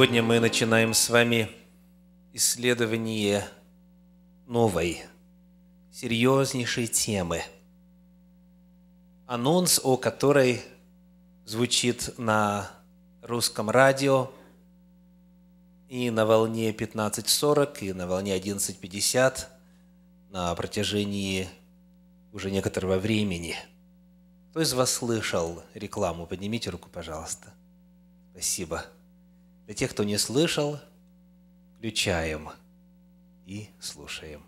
Сегодня мы начинаем с вами исследование новой, серьезнейшей темы, анонс о которой звучит на русском радио и на волне 15.40, и на волне 11.50 на протяжении уже некоторого времени. Кто из вас слышал рекламу? Поднимите руку, пожалуйста. Спасибо. Для тех, кто не слышал, включаем и слушаем.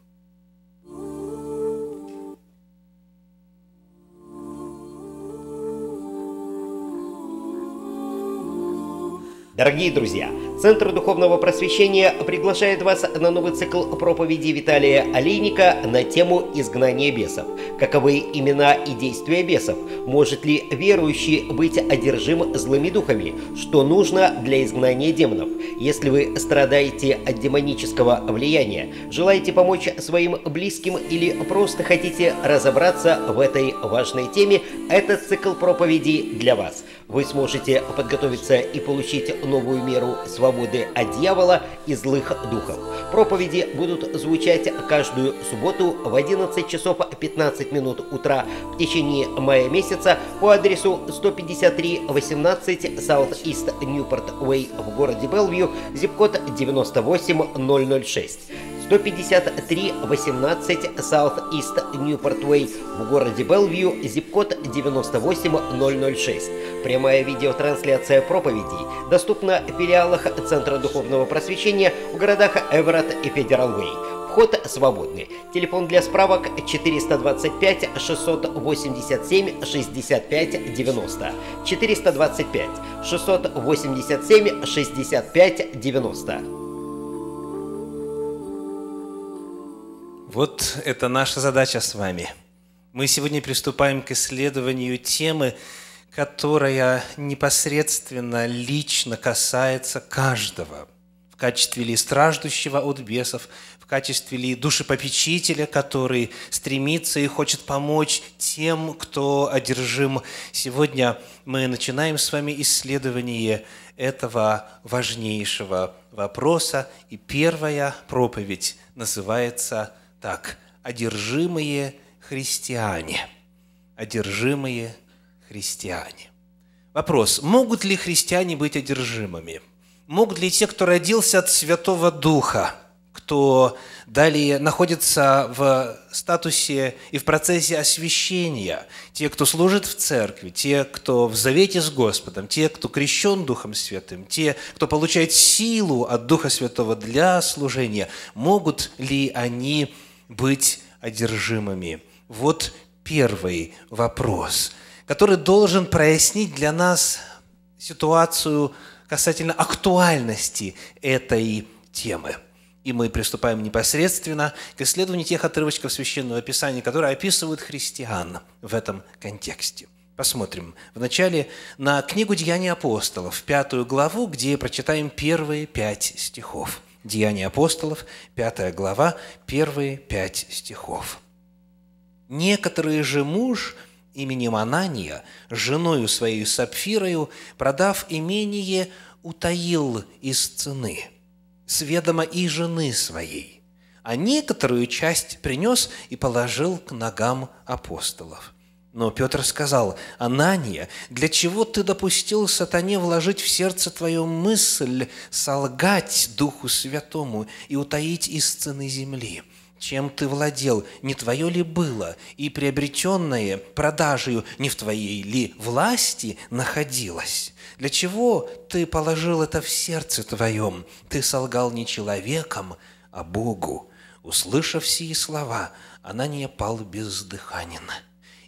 Дорогие друзья, Центр Духовного Просвещения приглашает вас на новый цикл проповеди Виталия Олейника на тему изгнания бесов». Каковы имена и действия бесов? Может ли верующий быть одержим злыми духами? Что нужно для изгнания демонов? Если вы страдаете от демонического влияния, желаете помочь своим близким или просто хотите разобраться в этой важной теме, этот цикл проповедей для вас – вы сможете подготовиться и получить новую меру свободы от дьявола и злых духов. Проповеди будут звучать каждую субботу в 11 часов 15 минут утра в течение мая месяца по адресу 15318 South East Newport Way в городе Белвью, зипкод 98006. 15318 South East Newport Way в городе Белвью, зипкод 98006. Прямая видеотрансляция проповедей доступна в филиалах Центра Духовного Просвещения в городах Эверетт и Федерал Уэй. Вход свободный. Телефон для справок 425 687 65 90. 425 687 65 90. Вот это наша задача с вами. Мы сегодня приступаем к исследованию темы, которая непосредственно лично касается каждого. В качестве ли страждущего от бесов, в качестве ли душепопечителя, который стремится и хочет помочь тем, кто одержим. Сегодня мы начинаем с вами исследование этого важнейшего вопроса. И первая проповедь называется – так «одержимые христиане». «Одержимые христиане». Вопрос, могут ли христиане быть одержимыми? Могут ли те, кто родился от Святого Духа, кто далее находится в статусе и в процессе освящения, те, кто служит в церкви, те, кто в завете с Господом, те, кто крещен Духом Святым, те, кто получает силу от Духа Святого для служения, могут ли они быть одержимыми? Вот первый вопрос, который должен прояснить для нас ситуацию касательно актуальности этой темы. И мы приступаем непосредственно к исследованию тех отрывочков Священного Писания, которые описывают христиан в этом контексте. Посмотрим вначале на книгу «Деяния апостолов», пятую главу, где прочитаем первые пять стихов – Деяния апостолов, 5 глава, первые пять стихов. «Некоторые же муж именем Анания, женою своей Сапфирою, продав имение, утаил из цены, сведомо и жены своей, а некоторую часть принес и положил к ногам апостолов. Но Петр сказал, «Анания, для чего ты допустил сатане вложить в сердце твою мысль, солгать Духу Святому и утаить из цены земли? Чем ты владел, не твое ли было, и приобретенное продажею не в твоей ли власти находилось? Для чего ты положил это в сердце твоем? Ты солгал не человеком, а Богу». Услышав сие слова, Анания пал бездыханен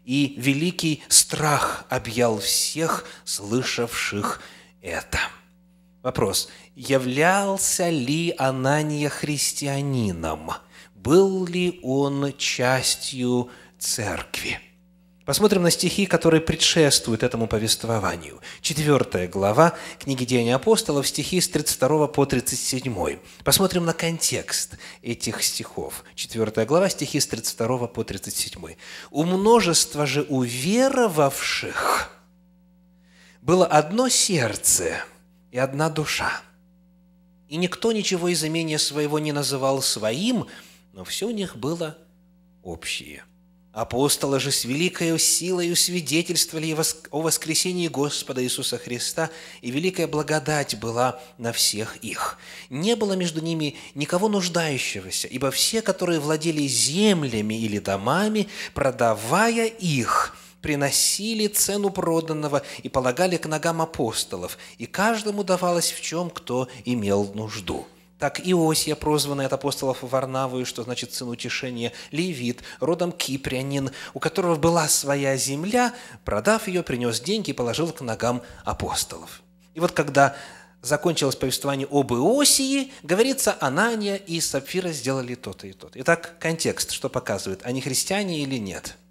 и великий страх объял всех, слышавших это. Вопрос. Являлся ли Анания христианином? Был ли он частью церкви? Посмотрим на стихи, которые предшествуют этому повествованию. Четвертая глава книги «Деяния апостолов», стихи с 32 по 37. Посмотрим на контекст этих стихов. Четвертая глава, стихи с 32 по 37. «У множества же уверовавших было одно сердце и одна душа, и никто ничего из имения своего не называл своим, но все у них было общее». Апостолы же с великою силою свидетельствовали о воскресении Господа Иисуса Христа, и великая благодать была на всех их. Не было между ними никого нуждающегося, ибо все, которые владели землями или домами, продавая их, приносили цену проданного и полагали к ногам апостолов, и каждому давалось в чем кто имел нужду» так Иосия, прозванный от апостолов Варнавою, что значит сын утешения, левит, родом кипрянин, у которого была своя земля, продав ее, принес деньги и положил к ногам апостолов. И вот когда закончилось повествование об Иосии, говорится, Анания и Сапфира сделали то-то и то-то. Итак, контекст, что показывает, они христиане или нет –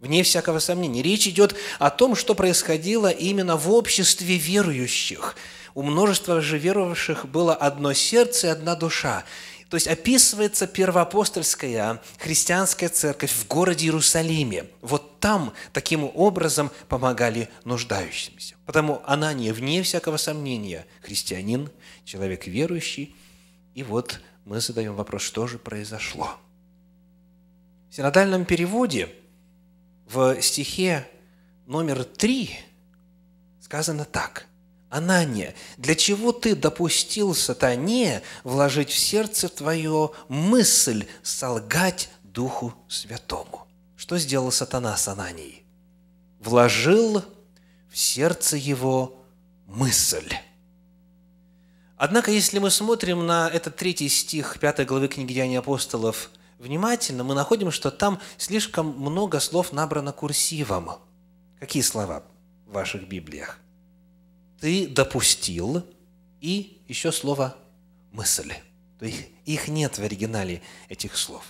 Вне всякого сомнения. Речь идет о том, что происходило именно в обществе верующих – у множества же веровавших было одно сердце и одна душа. То есть описывается первоапостольская христианская церковь в городе Иерусалиме. Вот там таким образом помогали нуждающимся. Потому Анания, вне всякого сомнения, христианин, человек верующий. И вот мы задаем вопрос, что же произошло? В синодальном переводе в стихе номер три сказано так. Анания, для чего ты допустил сатане вложить в сердце твое мысль солгать Духу Святому? Что сделал сатана с Ананией? Вложил в сердце его мысль. Однако, если мы смотрим на этот третий стих 5 главы книги Деяний апостолов внимательно, мы находим, что там слишком много слов набрано курсивом. Какие слова в ваших Библиях – ты допустил и еще слово мысль. То их, их нет в оригинале этих слов.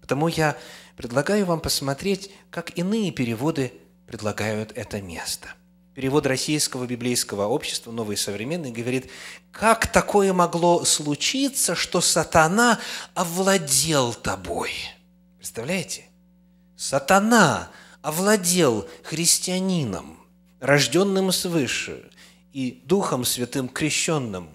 Потому я предлагаю вам посмотреть, как иные переводы предлагают это место. Перевод Российского библейского общества «Новый современный» говорит, как такое могло случиться, что сатана овладел тобой? Представляете? Сатана овладел христианином, рожденным свыше, и Духом Святым крещенным.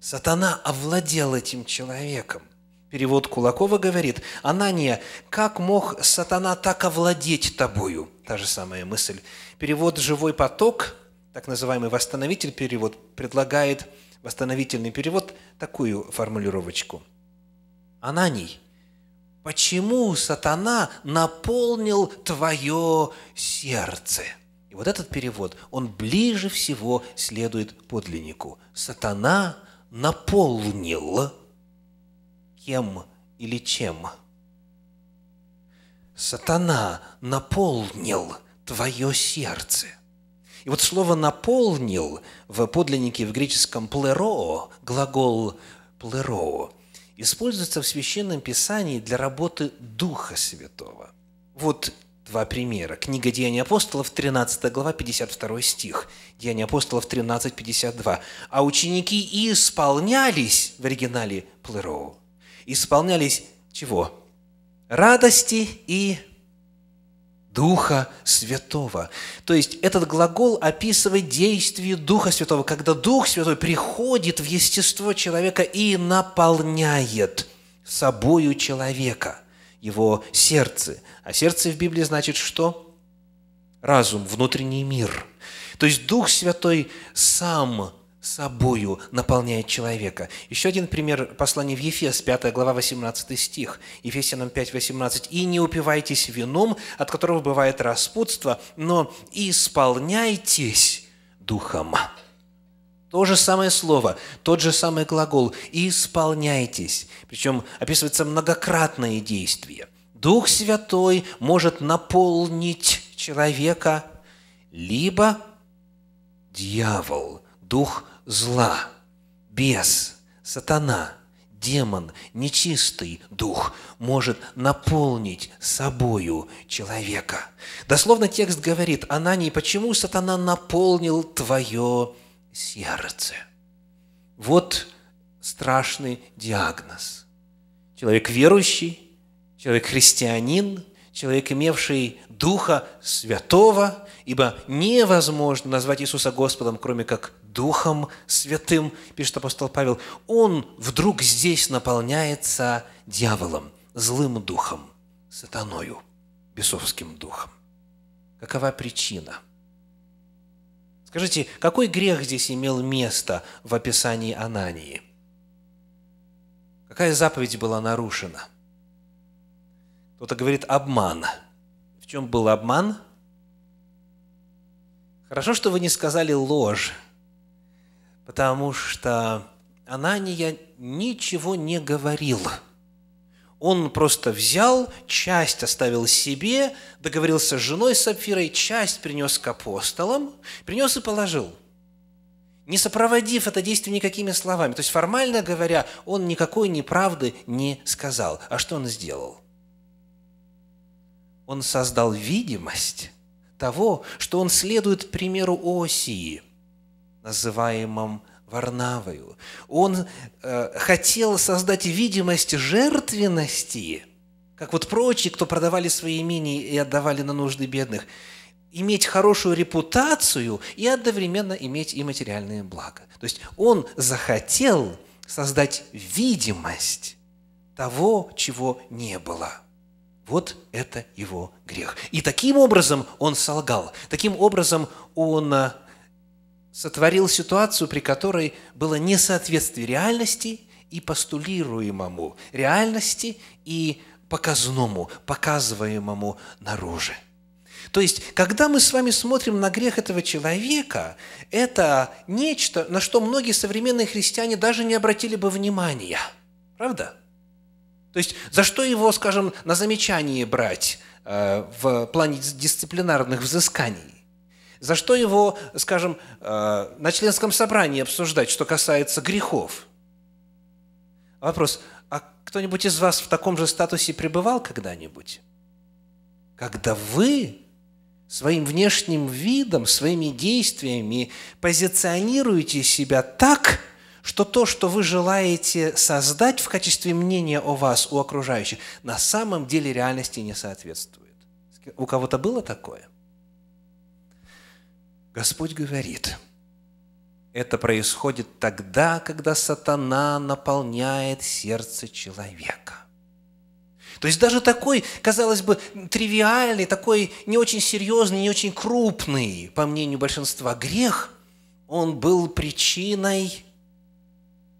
Сатана овладел этим человеком. Перевод Кулакова говорит, «Анания, как мог сатана так овладеть тобою?» Та же самая мысль. Перевод «Живой поток», так называемый восстановитель перевод, предлагает восстановительный перевод такую формулировочку. «Ананий, почему сатана наполнил твое сердце?» И вот этот перевод, он ближе всего следует подлиннику. Сатана наполнил кем или чем? Сатана наполнил твое сердце. И вот слово «наполнил» в подлиннике в греческом «плероо», глагол «плероо», используется в Священном Писании для работы Духа Святого. Вот два примера. Книга «Деяния апостолов», 13 глава, 52 стих. «Деяния апостолов», 13, 52. «А ученики исполнялись» в оригинале «плероу». «Исполнялись» чего? «Радости и Духа Святого. То есть этот глагол описывает действие Духа Святого, когда Дух Святой приходит в естество человека и наполняет собою человека – его сердце. А сердце в Библии значит что? Разум, внутренний мир. То есть Дух Святой сам собою наполняет человека. Еще один пример послания в Ефес, 5 глава, 18 стих, Ефесянам 5, 18. «И не упивайтесь вином, от которого бывает распутство, но исполняйтесь Духом». То же самое слово, тот же самый глагол «исполняйтесь». Причем описывается многократное действие. Дух Святой может наполнить человека, либо дьявол, дух зла, бес, сатана, демон, нечистый дух может наполнить собою человека. Дословно текст говорит, Анани, почему сатана наполнил твое сердце. Вот страшный диагноз. Человек верующий, человек христианин, человек, имевший Духа Святого, ибо невозможно назвать Иисуса Господом, кроме как Духом Святым, пишет апостол Павел, он вдруг здесь наполняется дьяволом, злым духом, сатаною, бесовским духом. Какова причина – Скажите, какой грех здесь имел место в описании Анании? Какая заповедь была нарушена? Кто-то говорит обман. В чем был обман? Хорошо, что вы не сказали ложь, потому что Анания ничего не говорила. Он просто взял, часть оставил себе, договорился с женой Сапфирой, часть принес к апостолам, принес и положил – не сопроводив это действие никакими словами. То есть, формально говоря, он никакой неправды не сказал. А что он сделал? Он создал видимость того, что он следует примеру Осии, называемом Варнавою. Он э, хотел создать видимость жертвенности, как вот прочие, кто продавали свои имения и отдавали на нужды бедных, иметь хорошую репутацию и одновременно иметь и материальные блага. То есть он захотел создать видимость того, чего не было – вот это его грех. И таким образом он солгал, таким образом он э, сотворил ситуацию, при которой было несоответствие реальности и постулируемому, реальности и показному, показываемому наружу. То есть, когда мы с вами смотрим на грех этого человека, это нечто, на что многие современные христиане даже не обратили бы внимания. Правда? То есть, за что его, скажем, на замечание брать э, в плане дисциплинарных взысканий? За что его, скажем, э, на членском собрании обсуждать, что касается грехов? Вопрос, а кто-нибудь из вас в таком же статусе пребывал когда-нибудь? Когда вы своим внешним видом, своими действиями позиционируете себя так, что то, что вы желаете создать в качестве мнения о вас, у окружающих, на самом деле реальности не соответствует. У кого-то было такое – Господь говорит, это происходит тогда, когда сатана наполняет сердце человека. То есть даже такой, казалось бы, тривиальный, такой не очень серьезный, не очень крупный, по мнению большинства, грех, он был причиной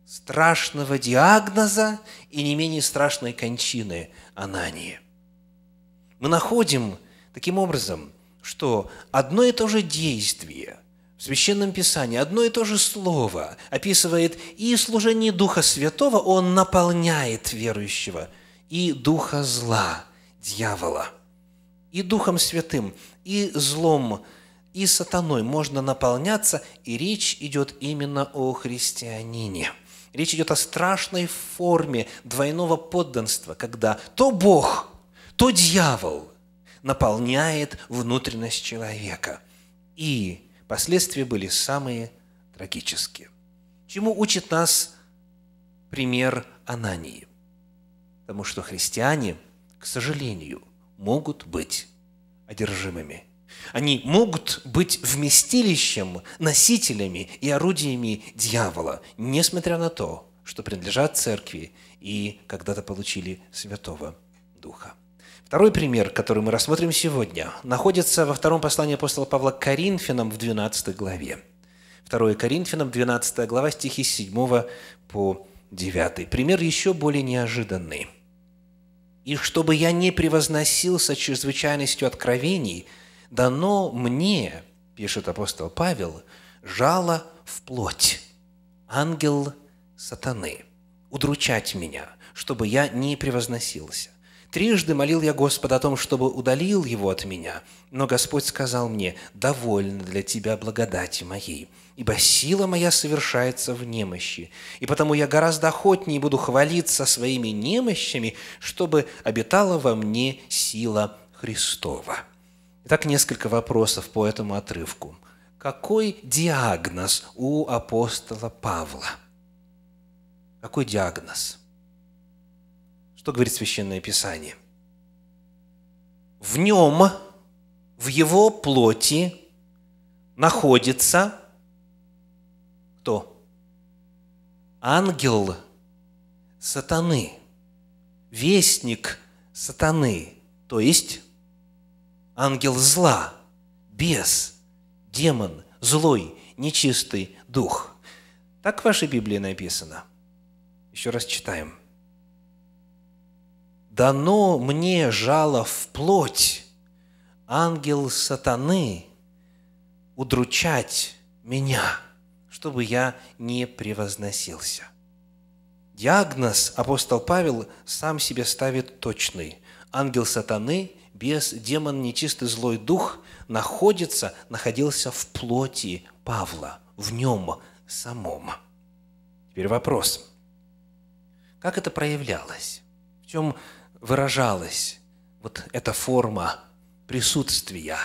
страшного диагноза и не менее страшной кончины Анании. Мы находим таким образом – что одно и то же действие в Священном Писании, одно и то же слово описывает и служение Духа Святого, он наполняет верующего, и Духа зла, дьявола, и Духом Святым, и злом, и сатаной можно наполняться, и речь идет именно о христианине. Речь идет о страшной форме двойного подданства, когда то Бог, то дьявол – наполняет внутренность человека. И последствия были самые трагические. Чему учит нас пример Анании? Потому что христиане, к сожалению, могут быть одержимыми. Они могут быть вместилищем, носителями и орудиями дьявола, несмотря на то, что принадлежат церкви и когда-то получили Святого Духа. Второй пример, который мы рассмотрим сегодня, находится во втором послании апостола Павла к Коринфянам в 12 главе. 2 Коринфянам, 12 глава, стихи с 7 по 9. Пример еще более неожиданный. «И чтобы я не превозносился чрезвычайностью откровений, дано мне, – пишет апостол Павел, – жало в плоть, ангел сатаны, удручать меня, чтобы я не превозносился. Трижды молил я Господа о том, чтобы удалил его от меня, но Господь сказал мне, довольно для тебя благодати моей, ибо сила моя совершается в немощи, и потому я гораздо охотнее буду хвалиться своими немощами, чтобы обитала во мне сила Христова». Итак, несколько вопросов по этому отрывку. Какой диагноз у апостола Павла? Какой диагноз? Что говорит Священное Писание? В нем, в его плоти находится кто? Ангел сатаны, вестник сатаны, то есть ангел зла, бес, демон, злой, нечистый дух. Так в вашей Библии написано. Еще раз читаем дано мне жало в плоть, ангел сатаны, удручать меня, чтобы я не превозносился. Диагноз апостол Павел сам себе ставит точный. Ангел сатаны, без демон, нечистый злой дух находится, находился в плоти Павла, в нем самом. Теперь вопрос. Как это проявлялось? В чем выражалась вот эта форма присутствия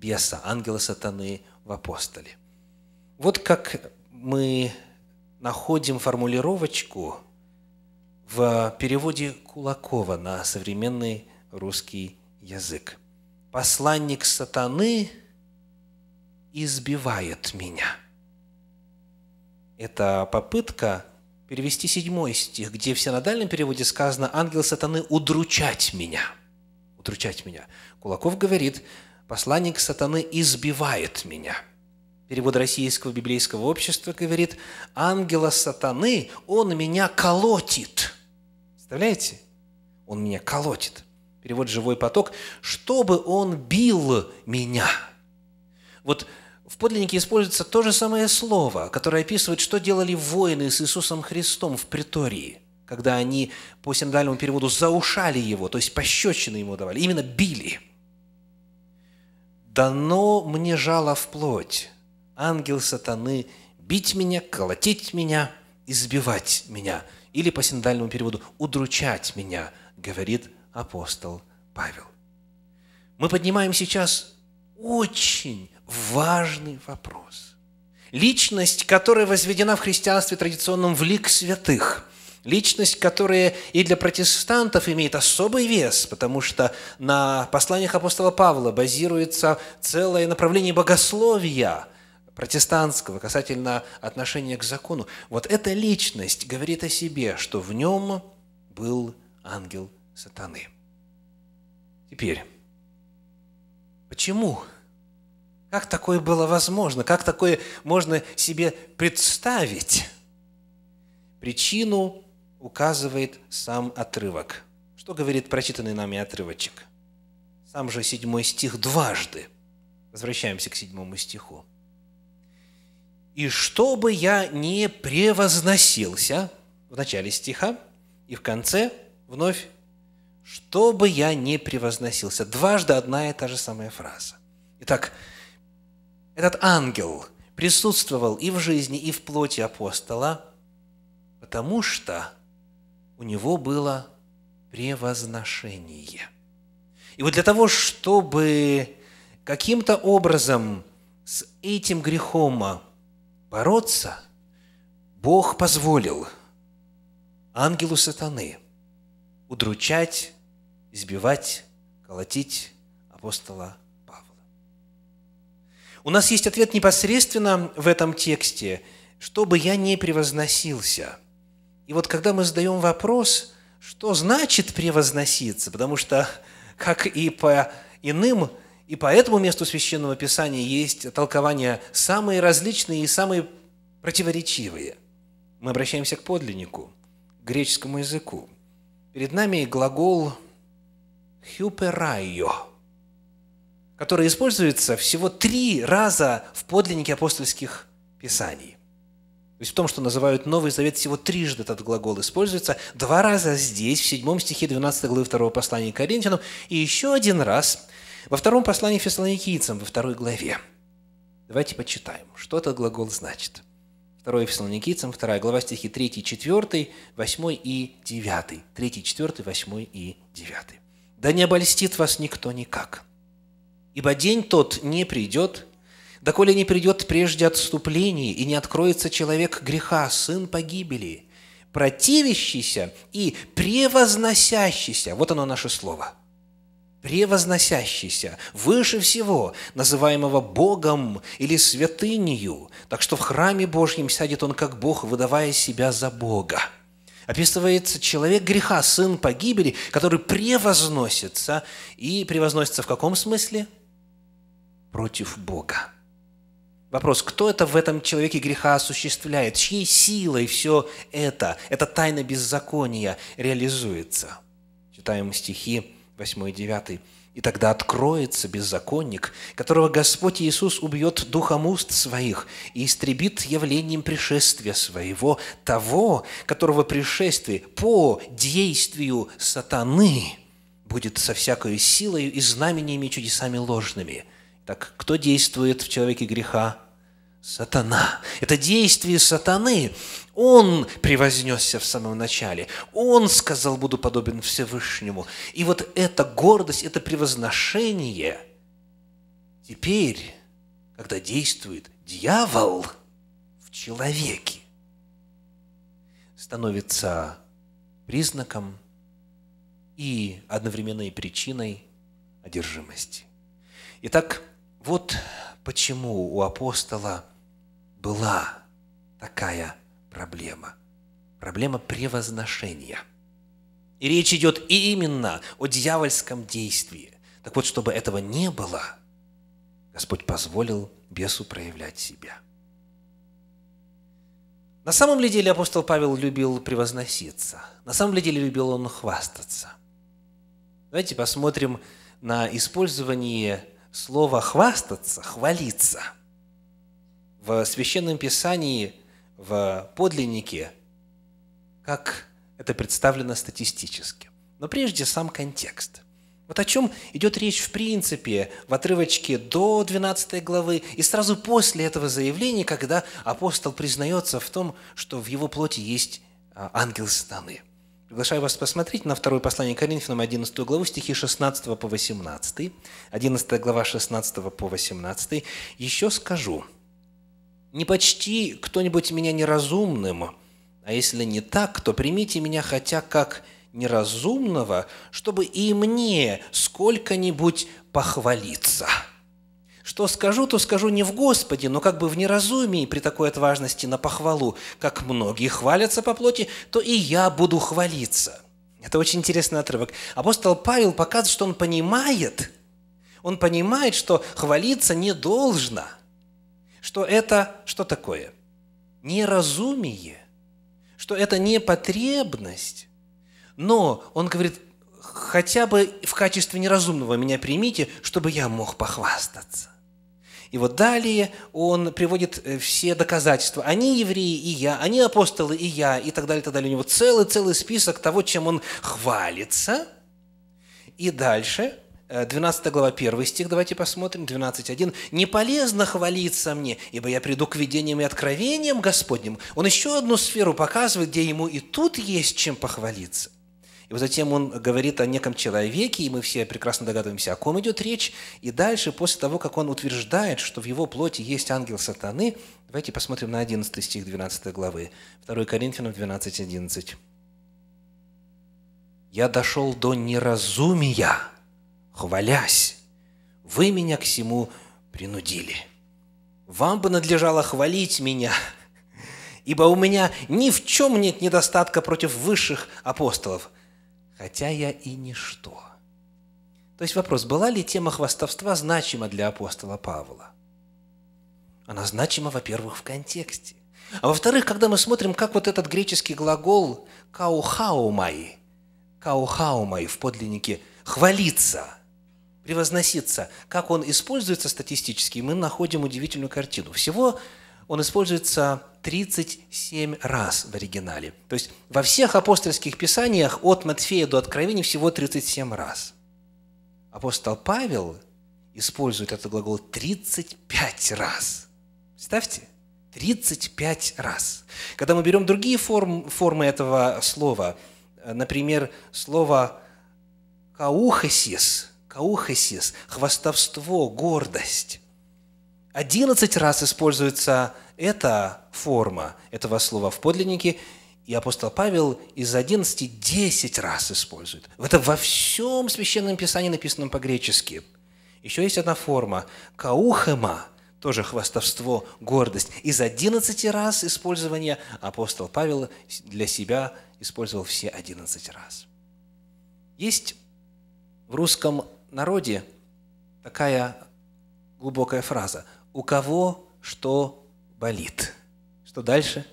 беса, ангела сатаны в апостоле. Вот как мы находим формулировочку в переводе Кулакова на современный русский язык. «Посланник сатаны избивает меня». Это попытка перевести седьмой стих, где в синодальном переводе сказано «ангел сатаны удручать меня». Удручать меня. Кулаков говорит «посланник сатаны избивает меня». Перевод Российского библейского общества говорит «ангела сатаны, он меня колотит». Представляете? Он меня колотит. Перевод «живой поток» – «чтобы он бил меня». Вот в подлиннике используется то же самое слово, которое описывает, что делали воины с Иисусом Христом в притории, когда они, по синодальному переводу, заушали его, то есть пощечины ему давали, именно били. «Дано мне жало в плоть, ангел сатаны, бить меня, колотить меня, избивать меня» или по синодальному переводу «удручать меня», говорит апостол Павел. Мы поднимаем сейчас очень важный вопрос. Личность, которая возведена в христианстве традиционном в лик святых – Личность, которая и для протестантов имеет особый вес, потому что на посланиях апостола Павла базируется целое направление богословия протестантского касательно отношения к закону. Вот эта личность говорит о себе, что в нем был ангел сатаны. Теперь, почему как такое было возможно? Как такое можно себе представить? Причину указывает сам отрывок. Что говорит прочитанный нами отрывочек? Сам же седьмой стих дважды. Возвращаемся к седьмому стиху. «И чтобы я не превозносился» в начале стиха и в конце вновь «чтобы я не превозносился». Дважды одна и та же самая фраза. Итак, этот ангел присутствовал и в жизни, и в плоти апостола, потому что у него было превозношение. И вот для того, чтобы каким-то образом с этим грехом бороться, Бог позволил ангелу сатаны удручать, избивать, колотить апостола у нас есть ответ непосредственно в этом тексте, чтобы я не превозносился. И вот когда мы задаем вопрос, что значит превозноситься, потому что, как и по иным и по этому месту Священного Писания есть толкования самые различные и самые противоречивые. Мы обращаемся к подлиннику, к греческому языку. Перед нами глагол «хюперайо», которое используется всего три раза в подлиннике апостольских писаний. То есть в том, что называют Новый Завет, всего трижды этот глагол используется. Два раза здесь, в 7 стихе 12 главы 2 послания к Коринфянам, и еще один раз во втором послании фессалоникийцам, во второй главе. Давайте почитаем, что этот глагол значит. 2 Фессалоникийцам, 2 глава, стихи 3, 4, 8 и 9. 3, 4, 8 и 9. «Да не обольстит вас никто никак, Ибо день тот не придет, доколе не придет прежде отступление, и не откроется человек греха, сын погибели, противящийся и превозносящийся. Вот оно наше слово. Превозносящийся, выше всего, называемого Богом или святынью. Так что в храме Божьем сядет он как Бог, выдавая себя за Бога. Описывается человек греха, сын погибели, который превозносится. И превозносится в каком смысле? – против Бога. Вопрос, кто это в этом человеке греха осуществляет? Чьей силой все это, эта тайна беззакония реализуется? Читаем стихи 8 и 9. «И тогда откроется беззаконник, которого Господь Иисус убьет духом уст своих и истребит явлением пришествия своего, того, которого пришествие по действию сатаны будет со всякой силой и знамениями и чудесами ложными» Так кто действует в человеке греха? Сатана. Это действие сатаны. Он превознесся в самом начале. Он сказал, буду подобен Всевышнему. И вот эта гордость, это превозношение теперь, когда действует дьявол в человеке, становится признаком и одновременной причиной одержимости. Итак, вот почему у апостола была такая проблема. Проблема превозношения. И речь идет именно о дьявольском действии. Так вот, чтобы этого не было, Господь позволил бесу проявлять себя. На самом ли деле апостол Павел любил превозноситься? На самом ли деле любил он хвастаться? Давайте посмотрим на использование слово «хвастаться», «хвалиться» в Священном Писании, в подлиннике, как это представлено статистически. Но прежде сам контекст. Вот о чем идет речь в принципе в отрывочке до 12 главы и сразу после этого заявления, когда апостол признается в том, что в его плоти есть а, ангел сатаны – Приглашаю вас посмотреть на второе послание Коринфянам, 11 главу, стихи 16 по 18. 11 глава 16 по 18. «Еще скажу, не почти кто-нибудь меня неразумным, а если не так, то примите меня хотя как неразумного, чтобы и мне сколько-нибудь похвалиться». Что скажу, то скажу не в Господе, но как бы в неразумии при такой отважности на похвалу. Как многие хвалятся по плоти, то и я буду хвалиться. Это очень интересный отрывок. Апостол Павел показывает, что он понимает, он понимает, что хвалиться не должно, что это что такое? Неразумие, что это не потребность. Но он говорит, хотя бы в качестве неразумного меня примите, чтобы я мог похвастаться. И вот далее он приводит э, все доказательства. Они евреи, и я, они апостолы, и я, и так далее, и так далее. У него целый-целый список того, чем он хвалится. И дальше 12 э, глава, 1 стих, давайте посмотрим, 12.1. «Не полезно хвалиться мне, ибо я приду к видениям и откровениям Господним». Он еще одну сферу показывает, где ему и тут есть чем похвалиться – и вот затем он говорит о неком человеке, и мы все прекрасно догадываемся, о ком идет речь. И дальше, после того, как он утверждает, что в его плоти есть ангел сатаны, давайте посмотрим на 11 стих 12 главы, 2 Коринфянам 12, 11. «Я дошел до неразумия, хвалясь, вы меня к всему принудили. Вам бы надлежало хвалить меня, ибо у меня ни в чем нет недостатка против высших апостолов хотя я и ничто». То есть вопрос, была ли тема хвастовства значима для апостола Павла? Она значима, во-первых, в контексте. А во-вторых, когда мы смотрим, как вот этот греческий глагол «каухаумай», «каухаумай» в подлиннике «хвалиться», «превозноситься», как он используется статистически, мы находим удивительную картину. Всего он используется 37 раз в оригинале. То есть во всех апостольских писаниях от Матфея до Откровения всего 37 раз. Апостол Павел использует этот глагол 35 раз. Представьте, 35 раз. Когда мы берем другие форм, формы этого слова, э, например, слово «каухасис», «каухасис», «хвастовство», «гордость», 11 раз используется эта форма этого слова в подлиннике, и апостол Павел из 11 10 раз использует. Это во всем Священном Писании, написанном по-гречески. Еще есть одна форма – каухема, тоже хвастовство, гордость. Из 11 раз использования апостол Павел для себя использовал все 11 раз. Есть в русском народе такая глубокая фраза – у кого что болит. Что дальше?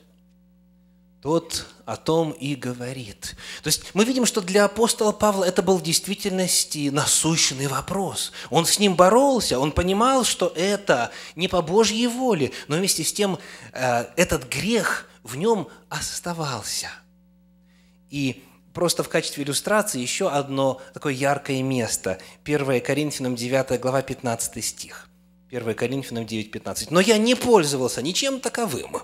Тот о том и говорит. То есть мы видим, что для апостола Павла это был в действительности насущный вопрос. Он с ним боролся, он понимал, что это не по Божьей воле, но вместе с тем э, этот грех в нем оставался. И просто в качестве иллюстрации еще одно такое яркое место. 1 Коринфянам 9 глава 15 стих. 1 Коринфянам 9.15. «Но я не пользовался ничем таковым,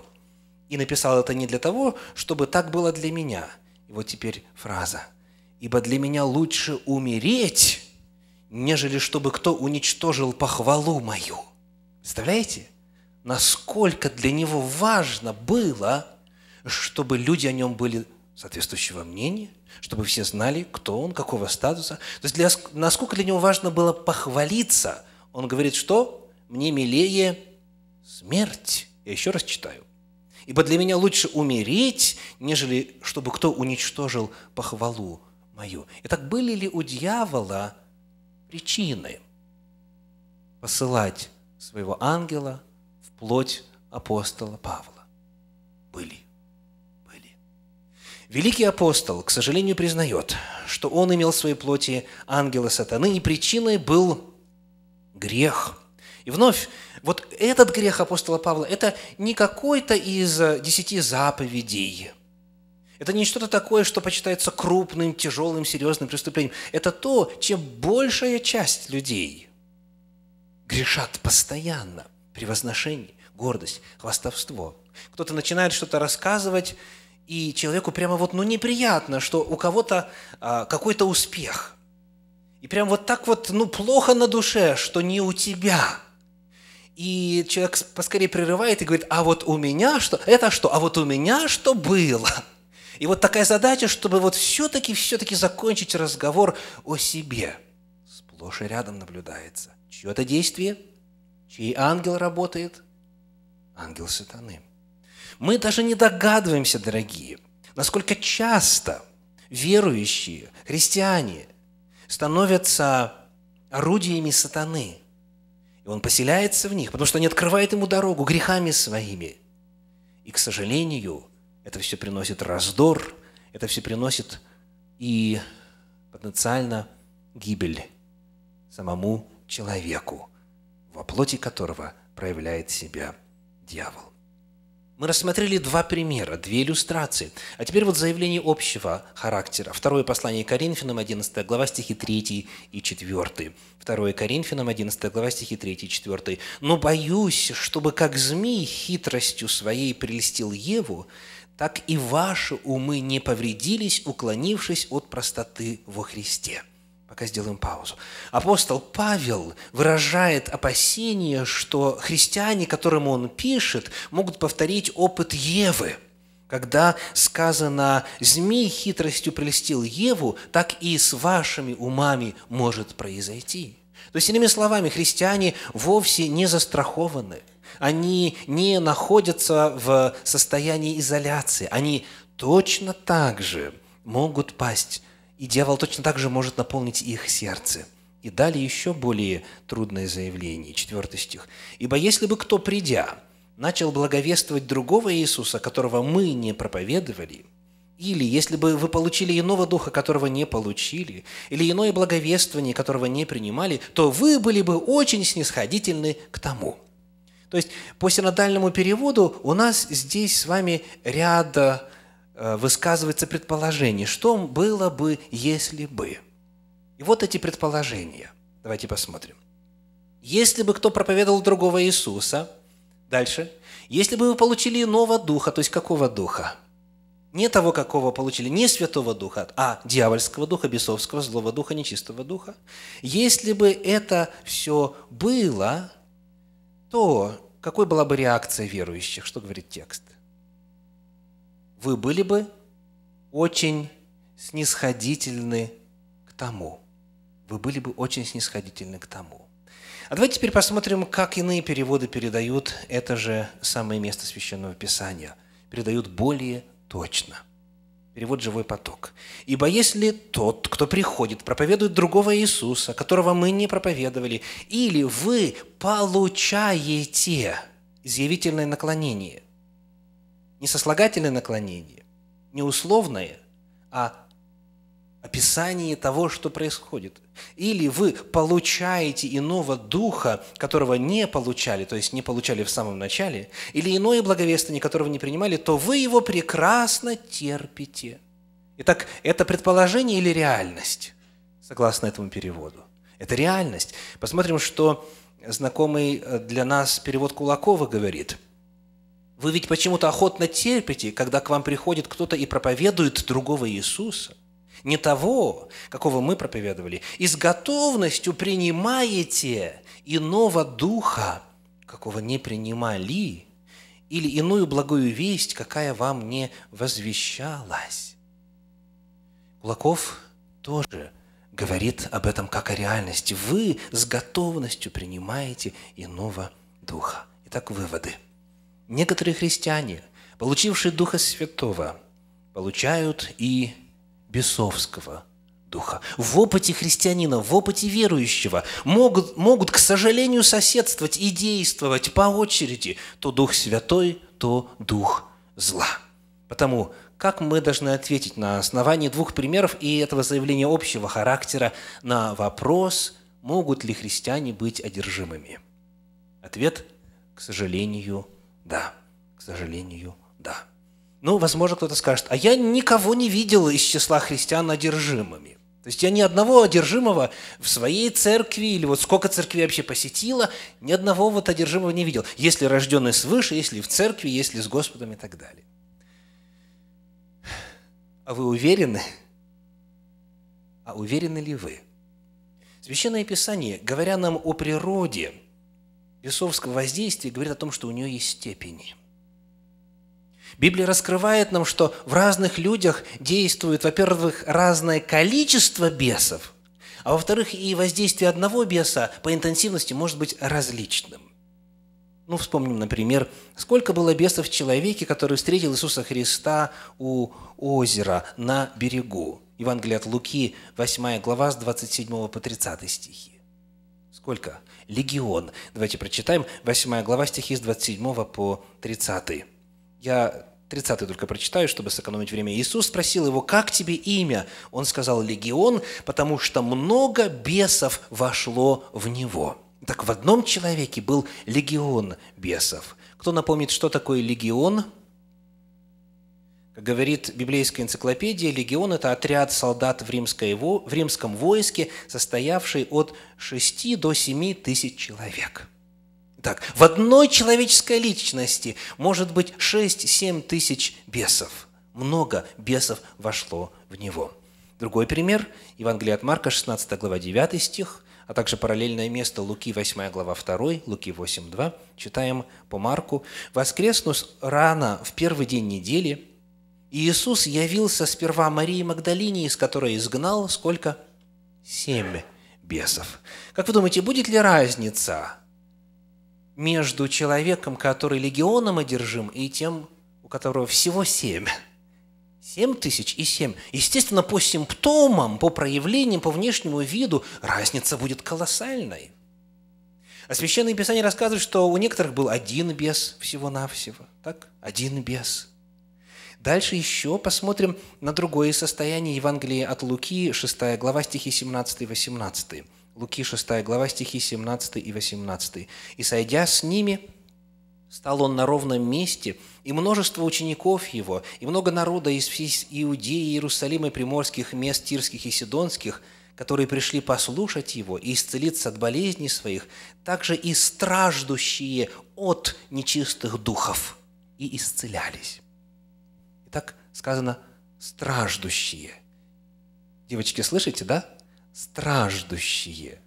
и написал это не для того, чтобы так было для меня». И вот теперь фраза. «Ибо для меня лучше умереть, нежели чтобы кто уничтожил похвалу мою». Представляете? Насколько для него важно было, чтобы люди о нем были соответствующего мнения, чтобы все знали, кто он, какого статуса. То есть для, насколько для него важно было похвалиться. Он говорит, что мне милее смерть. Я еще раз читаю. Ибо для меня лучше умереть, нежели чтобы кто уничтожил похвалу мою. Итак, были ли у дьявола причины посылать своего ангела в плоть апостола Павла? Были. Были. Великий апостол, к сожалению, признает, что он имел в своей плоти ангела сатаны, и причиной был грех – и вновь, вот этот грех апостола Павла, это не какой-то из э, десяти заповедей. Это не что-то такое, что почитается крупным, тяжелым, серьезным преступлением. Это то, чем большая часть людей грешат постоянно. Превозношение, гордость, хвастовство. Кто-то начинает что-то рассказывать, и человеку прямо вот, ну, неприятно, что у кого-то а, какой-то успех. И прям вот так вот, ну, плохо на душе, что не у тебя – и человек поскорее прерывает и говорит, а вот у меня что? Это что? А вот у меня что было? И вот такая задача, чтобы вот все-таки, все-таки закончить разговор о себе. Сплошь и рядом наблюдается. чье это действие, чей ангел работает, ангел сатаны. Мы даже не догадываемся, дорогие, насколько часто верующие, христиане становятся орудиями сатаны – и он поселяется в них, потому что они открывают ему дорогу грехами своими. И, к сожалению, это все приносит раздор, это все приносит и потенциально гибель самому человеку, во плоти которого проявляет себя дьявол. Мы рассмотрели два примера, две иллюстрации. А теперь вот заявление общего характера. Второе послание Коринфянам, 11 глава, стихи 3 и 4. Второе Коринфянам, 11 глава, стихи 3 и 4. «Но боюсь, чтобы как змей хитростью своей прелестил Еву, так и ваши умы не повредились, уклонившись от простоты во Христе». Пока сделаем паузу. Апостол Павел выражает опасение, что христиане, которым он пишет, могут повторить опыт Евы – когда сказано «змей хитростью прелестил Еву», так и с вашими умами может произойти. То есть, иными словами, христиане вовсе не застрахованы. Они не находятся в состоянии изоляции. Они точно так же могут пасть и дьявол точно так же может наполнить их сердце. И далее еще более трудное заявление, четвертый стих. «Ибо если бы кто, придя, начал благовествовать другого Иисуса, которого мы не проповедовали, или если бы вы получили иного духа, которого не получили, или иное благовествование, которого не принимали, то вы были бы очень снисходительны к тому». То есть по синодальному переводу у нас здесь с вами ряд Э, высказывается предположение, что было бы, если бы. И вот эти предположения. Давайте посмотрим. Если бы кто проповедовал другого Иисуса, дальше, если бы вы получили иного духа, то есть какого духа? Не того, какого получили, не святого духа, а дьявольского духа, бесовского, злого духа, нечистого духа. Если бы это все было, то какой была бы реакция верующих? Что говорит текст? вы были бы очень снисходительны к тому. Вы были бы очень снисходительны к тому. А давайте теперь посмотрим, как иные переводы передают это же самое место Священного Писания. Передают более точно. Перевод «Живой поток». «Ибо если тот, кто приходит, проповедует другого Иисуса, которого мы не проповедовали, или вы получаете изъявительное наклонение, не сослагательное наклонение, не условное, а описание того, что происходит. Или вы получаете иного духа, которого не получали, то есть не получали в самом начале, или иное благовествование, которого не принимали, то вы его прекрасно терпите. Итак, это предположение или реальность, согласно этому переводу? Это реальность. Посмотрим, что знакомый э, для нас перевод Кулакова говорит – вы ведь почему-то охотно терпите, когда к вам приходит кто-то и проповедует другого Иисуса, не того, какого мы проповедовали, и с готовностью принимаете иного духа, какого не принимали, или иную благую весть, какая вам не возвещалась. Кулаков тоже говорит об этом как о реальности. Вы с готовностью принимаете иного духа. Итак, выводы – Некоторые христиане, получившие Духа Святого, получают и бесовского духа. В опыте христианина, в опыте верующего могут, могут, к сожалению, соседствовать и действовать по очереди то Дух Святой, то Дух зла. Потому как мы должны ответить на основании двух примеров и этого заявления общего характера на вопрос, могут ли христиане быть одержимыми? Ответ, к сожалению, да, к сожалению, да. Ну, возможно, кто-то скажет, а я никого не видел из числа христиан одержимыми. То есть я ни одного одержимого в своей церкви, или вот сколько церкви вообще посетила, ни одного вот одержимого не видел. Если рожденный свыше, если в церкви, если с Господом и так далее. А вы уверены? А уверены ли вы? Священное Писание, говоря нам о природе – бесовского воздействия говорит о том, что у нее есть степени. Библия раскрывает нам, что в разных людях действует, во-первых, разное количество бесов, а во-вторых, и воздействие одного беса по интенсивности может быть различным. Ну, вспомним, например, сколько было бесов в человеке, который встретил Иисуса Христа у озера на берегу. Евангелие от Луки, 8 глава, с 27 по 30 стихи. Сколько? легион. Давайте прочитаем 8 глава стихи с 27 по 30. Я 30 только прочитаю, чтобы сэкономить время. Иисус спросил его, как тебе имя? Он сказал, легион, потому что много бесов вошло в него. Так в одном человеке был легион бесов. Кто напомнит, что такое легион? Как говорит библейская энциклопедия, легион – это отряд солдат в, римской, в римском войске, состоявший от 6 до 7 тысяч человек. Так, в одной человеческой личности может быть 6-7 тысяч бесов. Много бесов вошло в него. Другой пример – Евангелие от Марка, 16 глава, 9 стих, а также параллельное место Луки, 8 глава, 2, Луки 8, 2. Читаем по Марку. «Воскреснус рано в первый день недели, Иисус явился сперва Марии Магдалине, из которой изгнал сколько? Семь бесов. Как вы думаете, будет ли разница между человеком, который легионом одержим, и тем, у которого всего семь? Семь тысяч и семь. Естественно, по симптомам, по проявлениям, по внешнему виду разница будет колоссальной. А Священное Писание рассказывает, что у некоторых был один бес всего-навсего. Так? Один бес – Дальше еще посмотрим на другое состояние Евангелия от Луки, 6 глава, стихи 17 и 18. Луки, 6 глава, стихи 17 и 18. «И сойдя с ними, стал он на ровном месте, и множество учеников его, и много народа из всей Иудеи, Иерусалима, приморских мест, тирских и сидонских, которые пришли послушать его и исцелиться от болезней своих, также и страждущие от нечистых духов, и исцелялись» сказано «страждущие». Девочки, слышите, да? «Страждущие»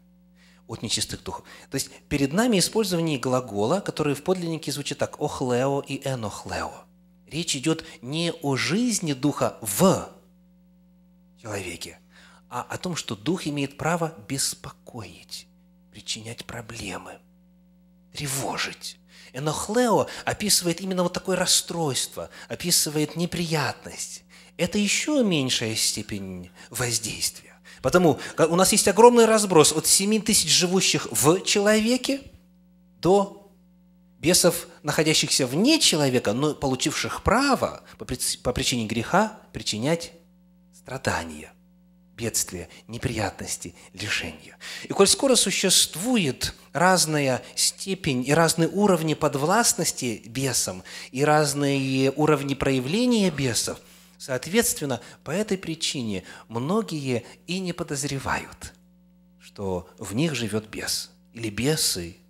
от нечистых духов. То есть перед нами использование глагола, который в подлиннике звучит так «охлео» и «энохлео». Речь идет не о жизни духа в человеке, а о том, что дух имеет право беспокоить, причинять проблемы, тревожить. Энохлео описывает именно вот такое расстройство, описывает неприятность. Это еще меньшая степень воздействия. Потому у нас есть огромный разброс от 7 тысяч живущих в человеке до бесов, находящихся вне человека, но получивших право по причине греха причинять страдания, бедствия, неприятности, лишения. И коль скоро существует разная степень и разные уровни подвластности бесам, и разные уровни проявления бесов. Соответственно, по этой причине многие и не подозревают, что в них живет бес или бесы –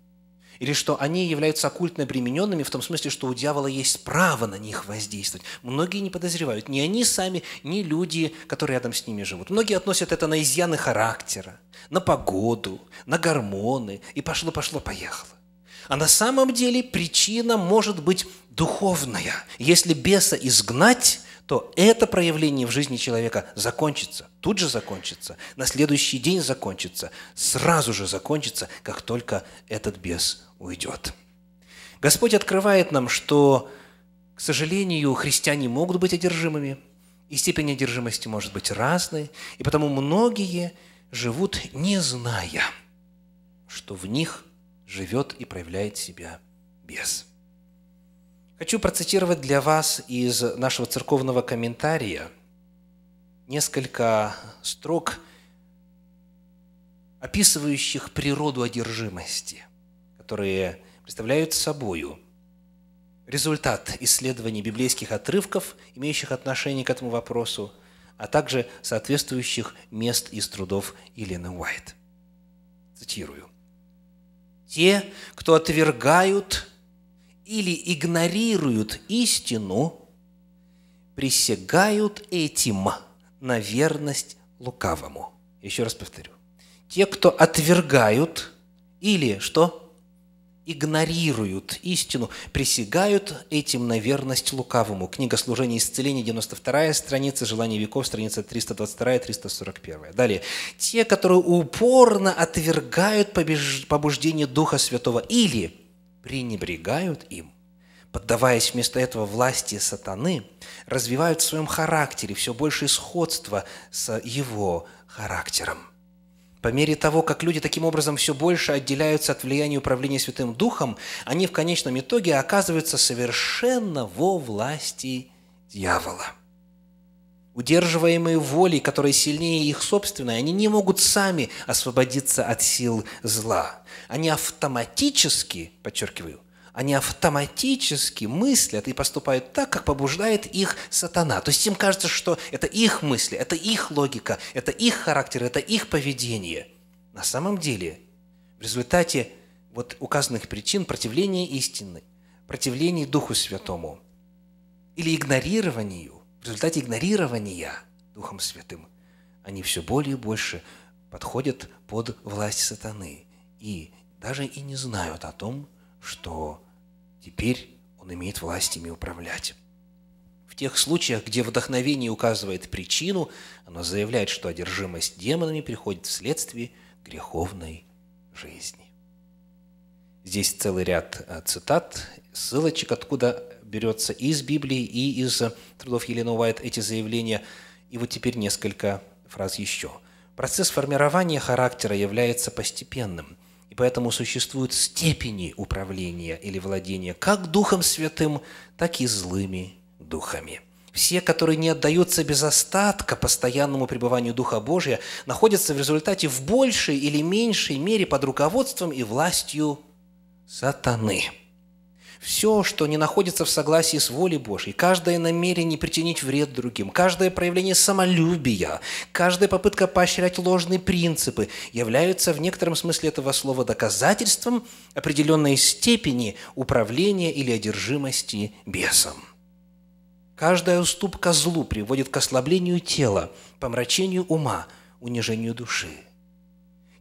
или что они являются оккультно обремененными в том смысле, что у дьявола есть право на них воздействовать. Многие не подозревают, ни они сами, ни люди, которые рядом с ними живут. Многие относят это на изъяны характера, на погоду, на гормоны, и пошло, пошло, поехало. А на самом деле причина может быть духовная. Если беса изгнать, то это проявление в жизни человека закончится, тут же закончится, на следующий день закончится, сразу же закончится, как только этот бес уйдет. Господь открывает нам, что, к сожалению, христиане могут быть одержимыми, и степень одержимости может быть разной, и потому многие живут, не зная, что в них живет и проявляет себя бес. Хочу процитировать для вас из нашего церковного комментария несколько строк, описывающих природу одержимости – которые представляют собою результат исследований библейских отрывков, имеющих отношение к этому вопросу, а также соответствующих мест из трудов Елены Уайт. Цитирую. «Те, кто отвергают или игнорируют истину, присягают этим на верность лукавому». Еще раз повторю. Те, кто отвергают или что? игнорируют истину, присягают этим на верность лукавому. Книга служения исцеления исцеление», 92 страница, «Желание веков», страница 322-341. Далее. «Те, которые упорно отвергают побуждение Духа Святого или пренебрегают им, поддаваясь вместо этого власти сатаны, развивают в своем характере все большее сходство с его характером». По мере того, как люди таким образом все больше отделяются от влияния управления Святым Духом, они в конечном итоге оказываются совершенно во власти дьявола. Удерживаемые волей, которая сильнее их собственной, они не могут сами освободиться от сил зла. Они автоматически, подчеркиваю, они автоматически мыслят и поступают так, как побуждает их сатана. То есть им кажется, что это их мысли, это их логика, это их характер, это их поведение. На самом деле, в результате вот указанных причин противления истины, противления Духу Святому или игнорированию, в результате игнорирования Духом Святым, они все более и больше подходят под власть сатаны и даже и не знают о том, что теперь он имеет власть ими управлять. В тех случаях, где вдохновение указывает причину, оно заявляет, что одержимость демонами приходит вследствие греховной жизни. Здесь целый ряд э, цитат, ссылочек, откуда берется из Библии и из трудов Елены Уайт эти заявления. И вот теперь несколько фраз еще. Процесс формирования характера является постепенным. И поэтому существуют степени управления или владения как Духом Святым, так и злыми духами. Все, которые не отдаются без остатка постоянному пребыванию Духа Божия, находятся в результате в большей или меньшей мере под руководством и властью сатаны. Все, что не находится в согласии с волей Божьей, каждое намерение причинить вред другим, каждое проявление самолюбия, каждая попытка поощрять ложные принципы являются в некотором смысле этого слова доказательством определенной степени управления или одержимости бесом. Каждая уступка злу приводит к ослаблению тела, помрачению ума, унижению души –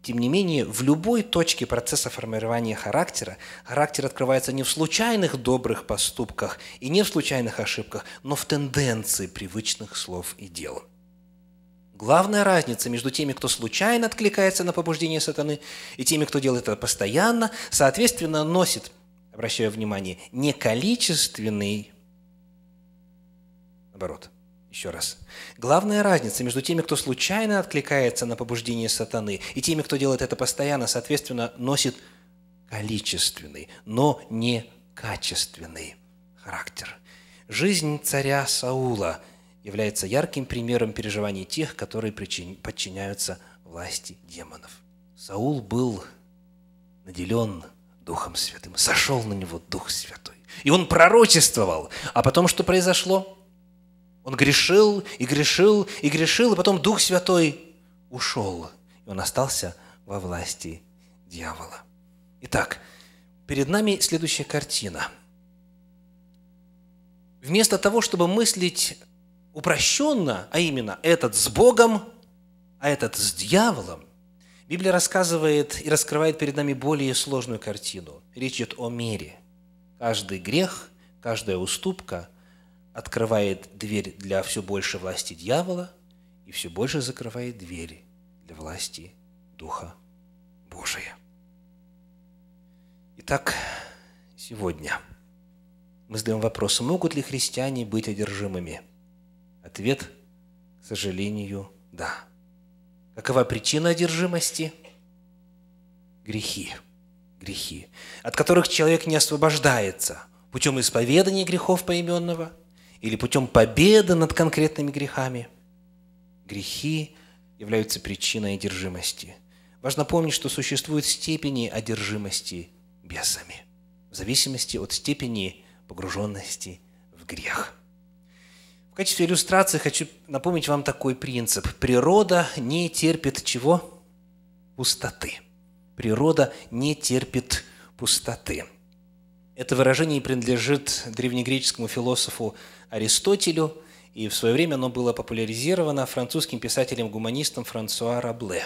тем не менее, в любой точке процесса формирования характера характер открывается не в случайных добрых поступках и не в случайных ошибках, но в тенденции привычных слов и дел. Главная разница между теми, кто случайно откликается на побуждение сатаны, и теми, кто делает это постоянно, соответственно, носит, обращаю внимание, не количественный оборот – еще раз. Главная разница между теми, кто случайно откликается на побуждение сатаны, и теми, кто делает это постоянно, соответственно, носит количественный, но не качественный характер. Жизнь царя Саула является ярким примером переживаний тех, которые подчиняются власти демонов. Саул был наделен Духом Святым, сошел на него Дух Святой. И он пророчествовал. А потом что произошло? Он грешил и грешил и грешил, и потом Дух Святой ушел, и он остался во власти дьявола. Итак, перед нами следующая картина. Вместо того, чтобы мыслить упрощенно, а именно этот с Богом, а этот с дьяволом, Библия рассказывает и раскрывает перед нами более сложную картину. Речь идет о мире. Каждый грех, каждая уступка – открывает дверь для все больше власти дьявола и все больше закрывает двери для власти Духа Божия. Итак, сегодня мы задаем вопрос, могут ли христиане быть одержимыми? Ответ, к сожалению, да. Какова причина одержимости? Грехи. Грехи, от которых человек не освобождается путем исповедания грехов поименного – или путем победы над конкретными грехами. Грехи являются причиной одержимости. Важно помнить, что существуют степени одержимости бесами, в зависимости от степени погруженности в грех. В качестве иллюстрации хочу напомнить вам такой принцип. Природа не терпит чего? Пустоты. Природа не терпит пустоты. Это выражение принадлежит древнегреческому философу Аристотелю, и в свое время оно было популяризировано французским писателем-гуманистом Франсуа Рабле.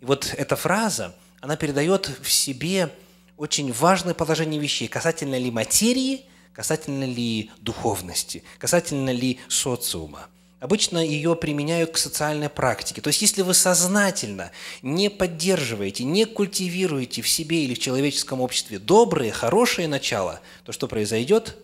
И вот эта фраза, она передает в себе очень важное положение вещей, касательно ли материи, касательно ли духовности, касательно ли социума – Обычно ее применяют к социальной практике. То есть, если вы сознательно не поддерживаете, не культивируете в себе или в человеческом обществе добрые, хорошие начала, то что произойдет?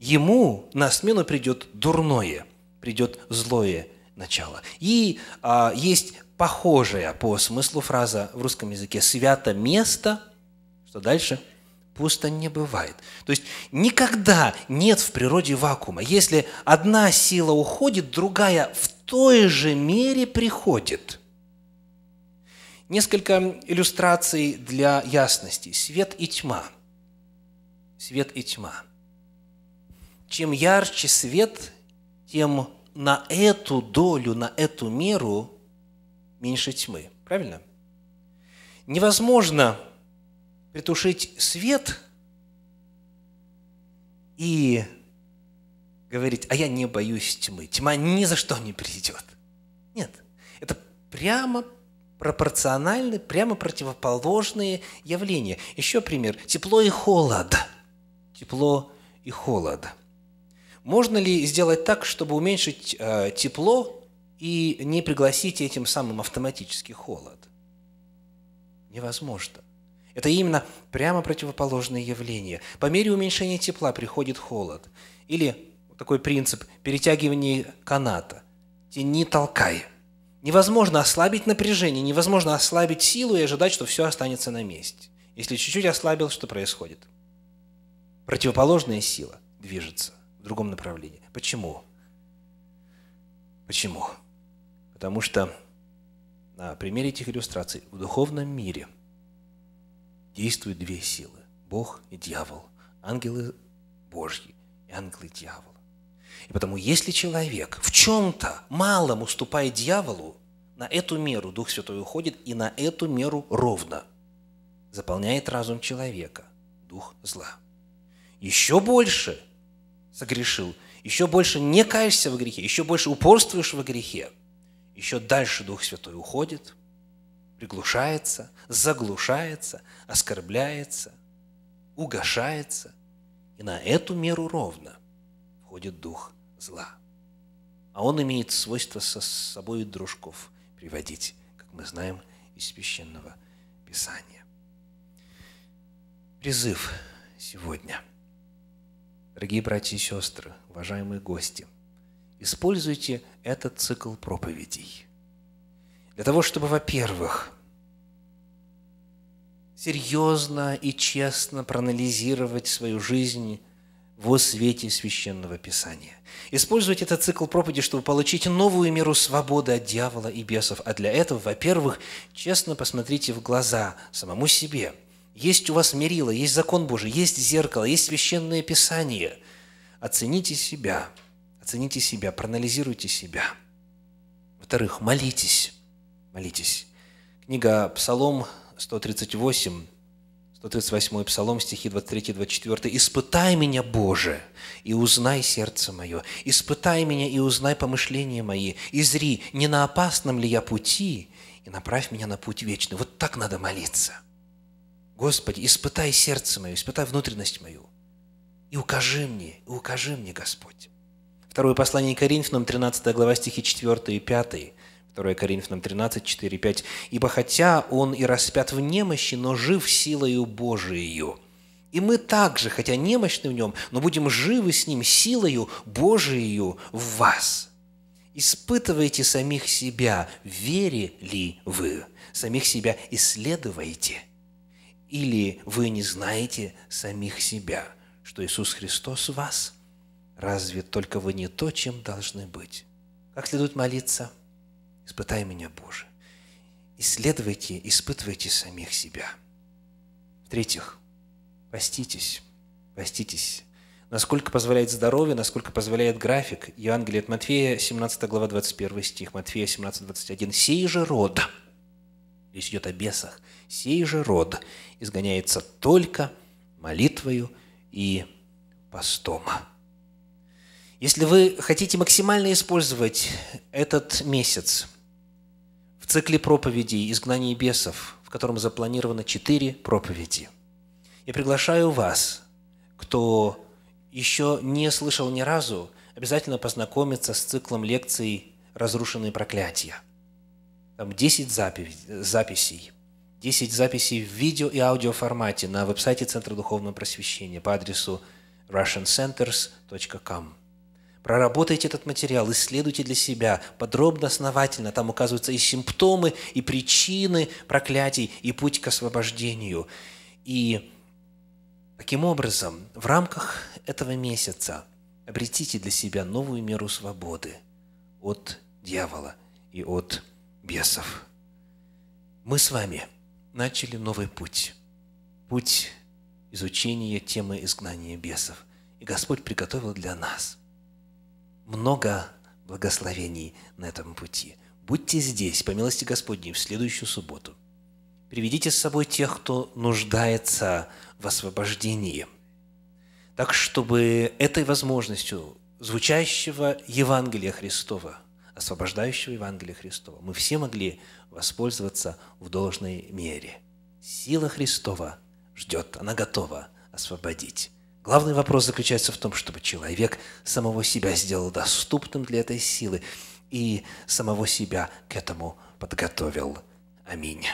Ему на смену придет дурное, придет злое начало. И а, есть похожая по смыслу фраза в русском языке «свято место», что дальше – пусто не бывает. То есть никогда нет в природе вакуума. Если одна сила уходит, другая в той же мере приходит. Несколько иллюстраций для ясности. Свет и тьма. Свет и тьма. Чем ярче свет, тем на эту долю, на эту меру меньше тьмы. Правильно? Невозможно притушить свет и говорить, а я не боюсь тьмы. Тьма ни за что не придет. Нет. Это прямо пропорциональны, прямо противоположные явления. Еще пример. Тепло и холод. Тепло и холод. Можно ли сделать так, чтобы уменьшить э, тепло и не пригласить этим самым автоматически холод? Невозможно. Это именно прямо противоположное явление. По мере уменьшения тепла приходит холод. Или такой принцип перетягивания каната. Тяни, толкай. Невозможно ослабить напряжение, невозможно ослабить силу и ожидать, что все останется на месте. Если чуть-чуть ослабил, что происходит? Противоположная сила движется в другом направлении. Почему? Почему? Потому что на примере этих иллюстраций в духовном мире – действуют две силы – Бог и дьявол, ангелы Божьи и ангелы дьявола. И потому, если человек в чем-то малом уступает дьяволу, на эту меру Дух Святой уходит, и на эту меру ровно заполняет разум человека дух зла. Еще больше согрешил, еще больше не каешься в грехе, еще больше упорствуешь в грехе, еще дальше Дух Святой уходит – приглушается, заглушается, оскорбляется, угошается. И на эту меру ровно входит дух зла. А он имеет свойство со собой дружков приводить, как мы знаем из Священного Писания. Призыв сегодня. Дорогие братья и сестры, уважаемые гости, используйте этот цикл проповедей – для того, чтобы, во-первых, серьезно и честно проанализировать свою жизнь во свете Священного Писания. Использовать этот цикл проповеди, чтобы получить новую меру свободы от дьявола и бесов. А для этого, во-первых, честно посмотрите в глаза самому себе. Есть у вас мерило, есть закон Божий, есть зеркало, есть Священное Писание. Оцените себя, оцените себя, проанализируйте себя. Во-вторых, молитесь. Молитесь. Книга Псалом 138, 138 Псалом, стихи 23-24. «Испытай меня, Боже, и узнай сердце мое, испытай меня и узнай помышления мои, и зри, не на опасном ли я пути, и направь меня на путь вечный». Вот так надо молиться. Господи, испытай сердце мое, испытай внутренность мою, и укажи мне, и укажи мне, Господь. Второе послание Коринфянам, 13 глава, стихи 4 и 5. 2 Коринфянам 13, 4, 5. «Ибо хотя он и распят в немощи, но жив силою Божией». И мы также, хотя немощны в нем, но будем живы с ним силою Божией в вас. Испытывайте самих себя, вере ли вы. Самих себя исследуйте. Или вы не знаете самих себя, что Иисус Христос в вас? Разве только вы не то, чем должны быть? Как следует молиться – Испытай меня, Боже. Исследуйте, испытывайте самих себя. В-третьих, поститесь, поститесь. Насколько позволяет здоровье, насколько позволяет график. Евангелие от Матфея, 17 глава, 21 стих. Матфея 17, 21. «Сей же род». Здесь идет о бесах. «Сей же род изгоняется только молитвою и постом». Если вы хотите максимально использовать этот месяц – цикле проповедей «Изгнание бесов», в котором запланировано четыре проповеди. Я приглашаю вас, кто еще не слышал ни разу, обязательно познакомиться с циклом лекций «Разрушенные проклятия». Там 10 запи записей, 10 записей в видео и аудио формате на веб-сайте Центра Духовного Просвещения по адресу russiancenters.com. Проработайте этот материал, исследуйте для себя подробно, основательно. Там указываются и симптомы, и причины проклятий, и путь к освобождению. И таким образом, в рамках этого месяца обретите для себя новую меру свободы от дьявола и от бесов. Мы с вами начали новый путь. Путь изучения темы изгнания бесов. И Господь приготовил для нас – много благословений на этом пути. Будьте здесь, по милости Господней, в следующую субботу. Приведите с собой тех, кто нуждается в освобождении. Так, чтобы этой возможностью звучащего Евангелия Христова, освобождающего Евангелия Христова, мы все могли воспользоваться в должной мере. Сила Христова ждет, она готова освободить. Главный вопрос заключается в том, чтобы человек самого себя сделал доступным для этой силы и самого себя к этому подготовил. Аминь.